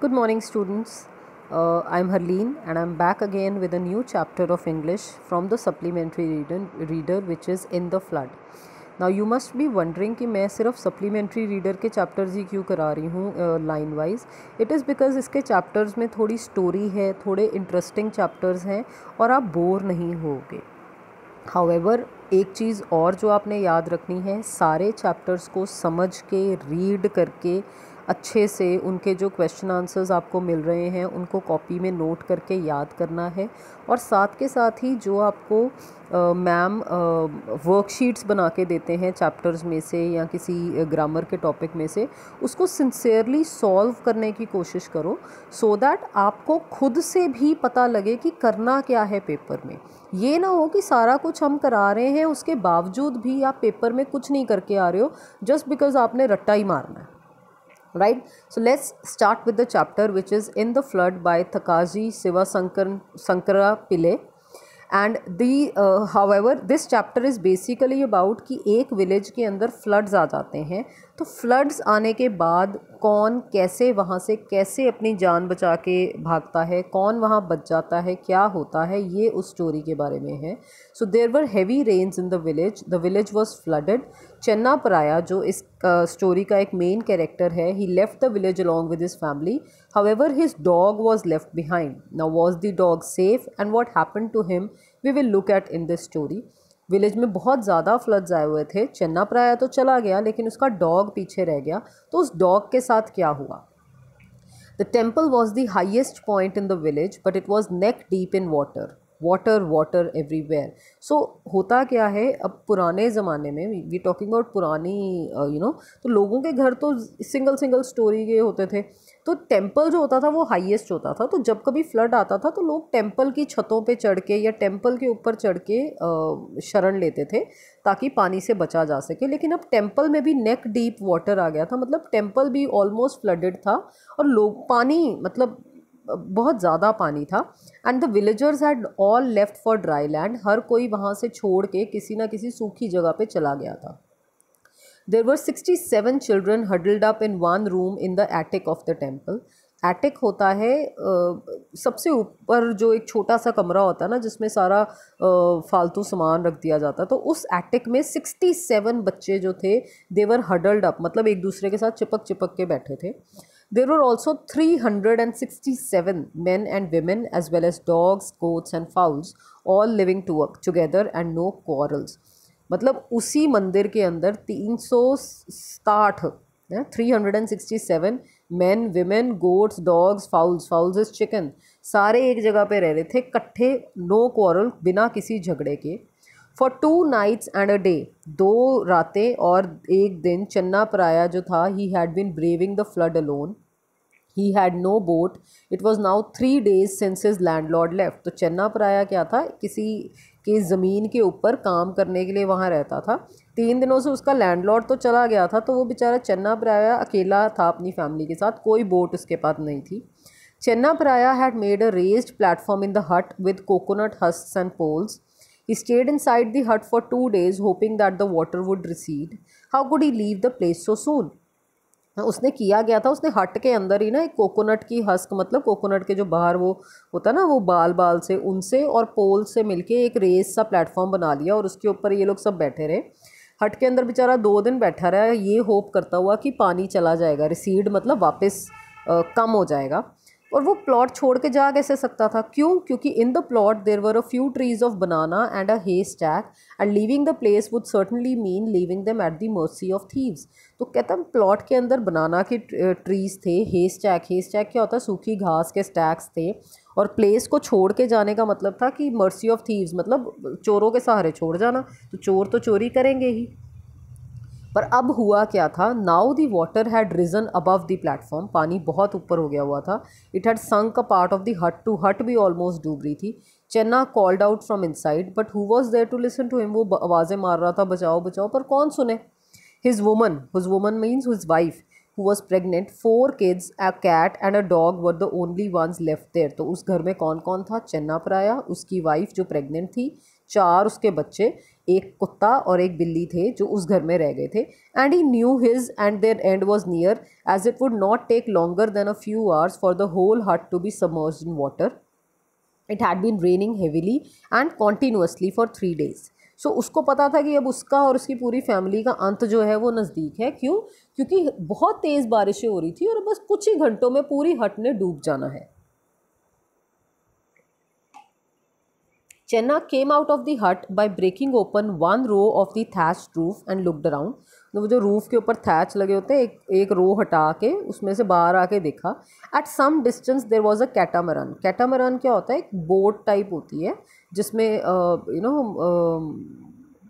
Good morning students I am Harleen and I am back again with a new chapter of English the the reader, reader which is in the flood now you must be wondering कि मैं सिर्फ supplementary reader के chapters ही क्यों करा रही हूँ line wise it is because इसके चैप्टर्स में थोड़ी स्टोरी है थोड़े इंटरेस्टिंग चैप्टर्स हैं और आप बोर नहीं होगे हाउएवर एक चीज़ और जो आपने याद रखनी है सारे चैप्टर्स को समझ के रीड करके अच्छे से उनके जो क्वेश्चन आंसर्स आपको मिल रहे हैं उनको कॉपी में नोट करके याद करना है और साथ के साथ ही जो आपको मैम वर्कशीट्स बना के देते हैं चैप्टर्स में से या किसी ग्रामर के टॉपिक में से उसको सिंसेयरली सॉल्व करने की कोशिश करो सो so दैट आपको खुद से भी पता लगे कि करना क्या है पेपर में ये ना हो कि सारा कुछ हम करा रहे हैं उसके बावजूद भी आप पेपर में कुछ नहीं करके आ रहे हो जस्ट बिकॉज आपने रट्टा ही मारना है right so let's start with the chapter which is in the flood by thakaji sivasankaran sankara pillai and the however this chapter is basically about कि एक विलेज के अंदर फ्लड्स आ जाते हैं तो फ्लड्स आने के बाद कौन कैसे वहाँ से कैसे अपनी जान बचा के भागता है कौन वहाँ बच जाता है क्या होता है ये उस स्टोरी के बारे में है so there were heavy rains in the village the village was flooded Chenna Paraya जो इस स्टोरी uh, का एक मेन कैरेक्टर है he left the village along with his family however his dog was left behind now was the dog safe and what happen to him we will look at in this story village में बहुत ज़्यादा floods आए हुए थे चन्ना प्राया तो चला गया लेकिन उसका डॉग पीछे रह गया तो उस डॉग के साथ क्या हुआ the temple was the highest point in the village but it was neck deep in water water water everywhere so होता क्या है अब पुराने ज़माने में वी टॉकिंग अबाउट पुरानी यू uh, नो तो लोगों के घर तो सिंगल सिंगल स्टोरी के होते थे तो टेम्पल जो होता था वो हाईएस्ट होता था तो जब कभी फ्लड आता था तो लोग टेम्पल की छतों पे चढ़ के या टेम्पल के ऊपर चढ़ के uh, शरण लेते थे ताकि पानी से बचा जा सके लेकिन अब टेम्पल में भी नेक डीप वाटर आ गया था मतलब टेम्पल भी ऑलमोस्ट फ्लडेड था और लोग पानी मतलब बहुत ज़्यादा पानी था and the villagers had all left for dry land हर कोई वहाँ से छोड़ के किसी ना किसी सूखी जगह पे चला गया था there were sixty seven children huddled up in one room in the attic of the temple attic होता है सबसे ऊपर जो एक छोटा सा कमरा होता है ना जिसमें सारा फालतू सामान रख दिया जाता तो उस एटिक में सिक्सटी सेवन बच्चे जो थे देवर हडल्ड अप मतलब एक दूसरे के साथ चिपक चिपक के बैठे थे There were also 367 men and women, as well as dogs, goats, and fowls, all living to, together and no quarrels. मतलब उसी मंदिर के अंदर तीन सौ साठ three hundred and sixty seven man women goats dogs fowls fowls is chicken सारे एक जगह पे रह रहे थे इकट्ठे नो क्वारल बिना किसी झगड़े के for two nights and a day दो रातें और एक दिन चन्ना पराया जो था he had been braving the flood alone he had no boat it was now three days since his landlord left तो चन्ना पराया क्या था किसी के ज़मीन के ऊपर काम करने के लिए वहाँ रहता था तीन दिनों से उसका लैंड लॉर्ड तो चला गया था तो वो बेचारा चन्ना पराया अकेला था अपनी फैमिली के साथ कोई बोट उसके पास नहीं थी Chenna Paraya had made a raised platform in the hut with coconut husk and poles He stayed inside the hut for two days, hoping that the water would recede. How could he leave the place so soon? उसने किया गया था उसने हट के अंदर ही ना एक कोकोनट की हस्क मतलब कोकोनट के जो बाहर वो होता ना वो बाल बाल से उनसे और पोल से मिलके एक रेस सा प्लेटफॉर्म बना लिया और उसके ऊपर ये लोग सब बैठे रहे हट के अंदर बेचारा दो दिन बैठा रहा ये होप करता हुआ कि पानी चला जाएगा रिसीड मतलब वापस आ, कम हो जाएगा और वो प्लॉट छोड़ के जा कैसे सकता था क्यों क्योंकि in the plot there were a few trees of banana and a haystack and leaving the place would certainly mean leaving them at the mercy of thieves तो कहता हैं प्लॉट के अंदर बनाना के ट्रीज थे हे स्टैक हे stack क्या होता है सूखी घास के स्टैक्स थे और प्लेस को छोड़ के जाने का मतलब था कि मर्सी ऑफ थीव्स मतलब चोरों के सहारे छोड़ जाना तो चोर तो चोरी करेंगे ही पर अब हुआ क्या था now the water had risen above the platform पानी बहुत ऊपर हो गया हुआ था it had sunk a part of the hut too हट भी ऑलमोस्ट डूब रही थी Chenna called out from inside but who was there to listen to him वो आवाज़ें मार रहा था बचाओ बचाओ पर कौन सुने his woman his woman means his wife who was pregnant four kids a cat and a dog were the only ones left there तो उस घर में कौन कौन था चन्ना पर आया उसकी वाइफ जो प्रेगनेंट थी चार उसके बच्चे एक कुत्ता और एक बिल्ली थे जो उस घर में रह गए थे and he knew his end their end was near as it would not take longer than a few hours for the whole hut to be submerge in water it had been raining heavily and continuously for three days so उसको पता था कि अब उसका और उसकी पूरी family का अंत जो है वो नज़दीक है क्यों क्योंकि बहुत तेज़ बारिशें हो रही थी और बस कुछ ही घंटों में पूरी हट ने डूब जाना है Chenna came out of the hut by breaking open one row of the thatched roof and looked around. तो वो जो रूफ़ के ऊपर थैच लगे होते हैं एक एक रो हटा के उसमें से बाहर आके देखा at some distance there was a catamaran catamaran क्या होता है एक बोट टाइप होती है जिसमें यू नो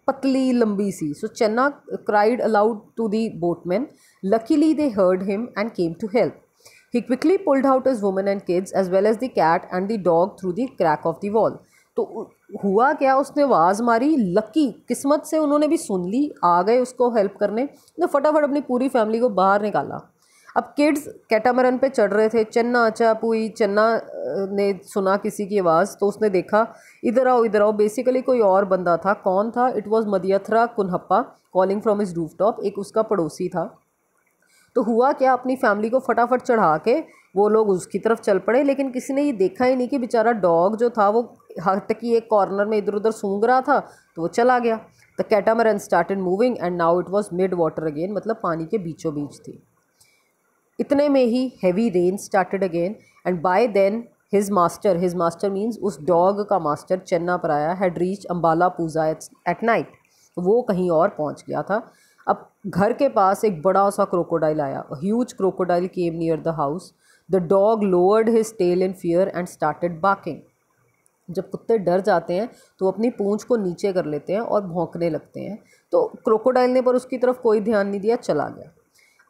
पतली लंबी सी so Chenna cried aloud to the boatman luckily they heard him and came to help he quickly pulled out his women and kids as well as the cat and the dog through the crack of the wall तो हुआ क्या उसने आवाज़ मारी lucky किस्मत से उन्होंने भी सुन ली आ गए उसको हेल्प करने तो फटाफट अपनी पूरी फैमिली को बाहर निकाला अब किड्स कैटामरन पे चढ़ रहे थे चन्ना अच्छा पुई चन्ना ने सुना किसी की आवाज़ तो उसने देखा इधर आओ इधर आओ बेसिकली कोई और बंदा था कौन था it was Madiyathara Kunhappa calling from his rooftop एक उसका पड़ोसी था तो हुआ क्या अपनी फैमिली को फटाफट चढ़ा के वो लोग उसकी तरफ चल पड़े लेकिन किसी ने ये देखा ही नहीं कि बेचारा डॉग जो था वो हट की एक कॉर्नर में इधर उधर सूंघ रहा था तो वो चला गया the catamaran started moving and now it was mid water again मतलब पानी के बीचों बीच थी इतने में ही heavy rain started again and by then his master his master means उस डॉग का master Chenna Paraya had reach Ambalapuzha at night वो कहीं और पहुंच गया था अब घर के पास एक बड़ा सा क्रोकोडाइल आया huge crocodile came near the house the dog lowered his tail in fear and started barking जब कुत्ते डर जाते हैं तो अपनी पूंछ को नीचे कर लेते हैं और भौंकने लगते हैं तो क्रोकोडाइल ने पर उसकी तरफ कोई ध्यान नहीं दिया चला गया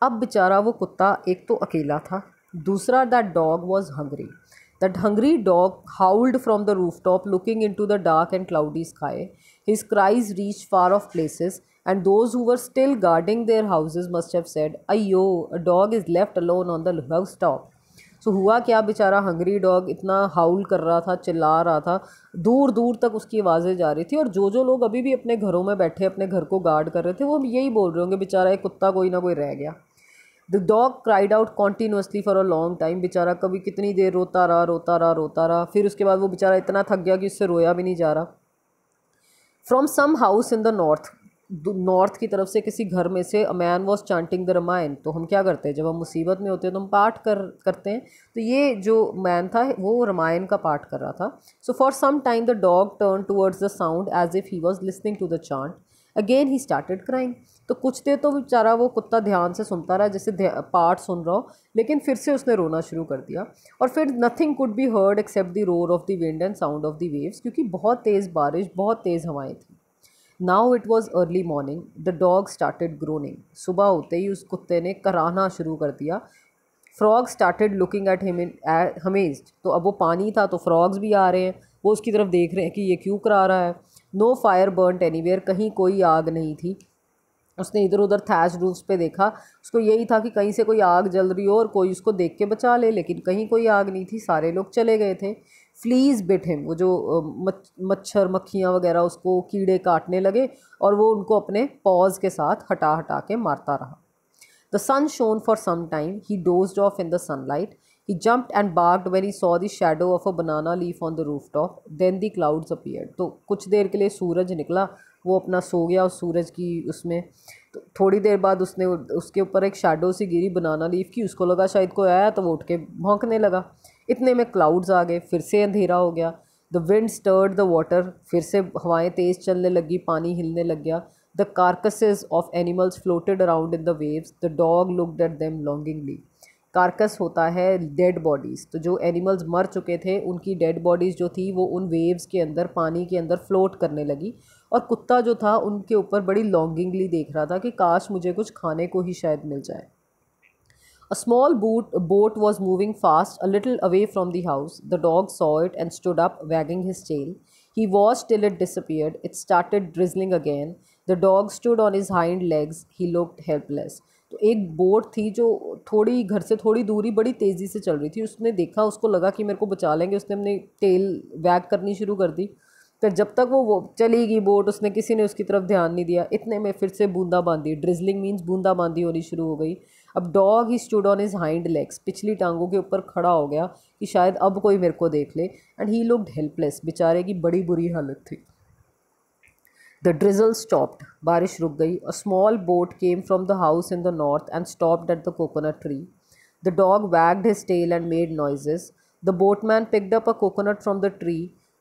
अब बेचारा वो कुत्ता एक तो अकेला था दूसरा that dog was hungry that hungry dog howled from the roof rooftop looking into the dark and cloudy sky his cries reach far off places and those who're still guarding their houses must have said said, Ayo, a dog is left alone on the so हुआ क्या बेचारा Hungary dog इतना हाउल कर रहा था चिल्ला रहा था दूर दूर तक उसकी आवाज़ें जा रही थी और जो जो लोग अभी भी अपने घरों में बैठे अपने घर को गार्ड कर रहे थे वो यही बोल रहे होंगे बेचारा एक कुत्ता कोई ना कोई रह गया the dog cried out continuously for a long time बेचारा कभी कितनी देर रोता रहा रोता रहा रोता रहा फिर उसके बाद वो बेचारा इतना थक गया कि उससे रोया भी नहीं जा रहा from some house in the north north की तरफ से किसी घर में से man was chanting the Ramayana तो हम क्या करते हैं जब हम मुसीबत में होते हैं तो हम पाठ कर करते हैं तो ये जो मैन था वो रामायण का पाठ कर रहा था so for some time the dog turn towards the sound as if he was listening to the chant again he started crying तो कुछ देर तो बेचारा वो कुत्ता ध्यान से सुनता रहा जैसे पार्ट सुन रहा हो लेकिन फिर से उसने रोना शुरू कर दिया और फिर nothing could be heard except the roar of the wind and sound of the waves क्योंकि बहुत तेज़ बारिश बहुत तेज़ हवाएं थी now it was early morning the dog started groaning सुबह होते ही उस कुत्ते ने कराना शुरू कर दिया frog started looking at him हमेज तो अब वो पानी था तो फ्रॉग्स भी आ रहे हैं वो उसकी तरफ देख रहे हैं कि ये क्यों करा रहा है no fire burn anywhere कहीं कोई आग नहीं थी उसने इधर उधर थैच रूफ्स पे देखा उसको यही था कि कहीं से कोई आग जल रही हो और कोई उसको देख के बचा ले लेकिन कहीं कोई आग नहीं थी सारे लोग चले गए थे फ्लीज बिट हिम वो जो मच्छर मक्खियाँ वगैरह उसको कीड़े काटने लगे और वो उनको अपने पॉज के साथ हटा हटा के मारता रहा the sun shone for some time he dozed off in the sunlight He and barked when he saw the shadow of a banana leaf on the roof top then the clouds appear तो कुछ देर के लिए सूरज निकला वो अपना सो गया उस सूरज की उसमें तो थोड़ी देर बाद उसने उसके ऊपर एक शेडो सी गिरी बनाना लीफ की उसको लगा शायद कोई आया तो वो उठ के भौंकने लगा इतने में क्लाउड्स आ गए फिर से अंधेरा हो गया the wind stirred the water फिर से हवाएं तेज़ चलने लगी पानी हिलने लग गया the carcasses of animals floated around in the waves the dog looked at them longingly carcass होता है डेड बॉडीज़ तो जो एनिमल्स मर चुके थे उनकी डेड बॉडीज़ जो थी वो उन वेव्स के अंदर पानी के अंदर फ्लोट करने लगी और कुत्ता जो था उनके ऊपर बड़ी लॉन्गिंगली देख रहा था कि काश मुझे कुछ खाने को ही शायद मिल जाए A small boat, boat was moving fast a little away from the house. The dog saw it and stood up, wagging his tail. He watched till it disappeared. It started drizzling again. The dog stood on his hind legs. He looked helpless. तो एक boat थी जो थोड़ी घर से थोड़ी दूरी बड़ी तेज़ी से चल रही थी उसने देखा उसको लगा कि मेरे को बचा लेंगे उसने अपनी टेल वैग करनी शुरू कर दी तो जब तक वो वो चली गई बोट उसने किसी ने उसकी तरफ ध्यान नहीं दिया इतने में फिर से बूंदा बांदी ड्रिजलिंग मीन्स बूंदा बांदी होनी शुरू हो गई अब dog he stood on his hind legs पिछली टांगों के ऊपर खड़ा हो गया कि शायद अब कोई मेरे को देख ले एंड ही लुकड हेल्पलेस बेचारे की बड़ी बुरी हालत थी द ड्रिजल स्टॉप्ड बारिश रुक गई a small boat came from the house in the north and stopped at the coconut tree the dog wagged his tail and made noises the boatman picked up a coconut from the tree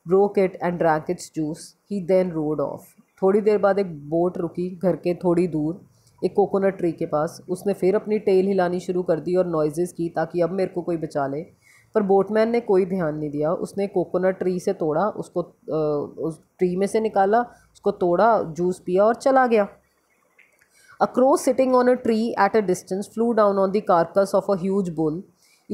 broke it and drank its juice he then rowed off थोड़ी देर बाद एक boat रुकी घर के थोड़ी दूर एक कोकोनट ट्री के पास उसने फिर अपनी टेल हिलानी शुरू कर दी और नॉइजेस की ताकि अब मेरे को कोई बचा ले पर बोटमैन ने कोई ध्यान नहीं दिया उसने कोकोनट ट्री से तोड़ा उसको उस ट्री में से निकाला उसको तोड़ा जूस पिया और चला गया a crows sitting on a tree at a distance flew down on the carcass of a huge bull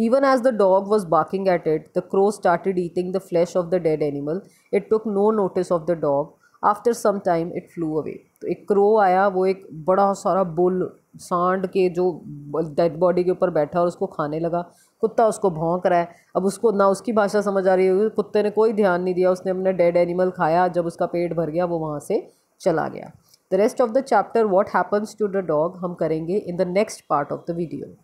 even as the dog was barking at it the crow started eating the flesh of the dead animal it took no notice of the dog after some time it flew away तो एक crow आया वो एक बड़ा सारा bull सांड के जो डेड बॉडी के ऊपर बैठा और उसको खाने लगा कुत्ता उसको भौंक रहा है अब उसको ना उसकी भाषा समझ आ रही होगी कुत्ते ने कोई ध्यान नहीं दिया उसने अपने डेड एनिमल खाया जब उसका पेट भर गया वो वहाँ से चला गया the rest of the chapter what happens to the dog हम करेंगे in the next part of the video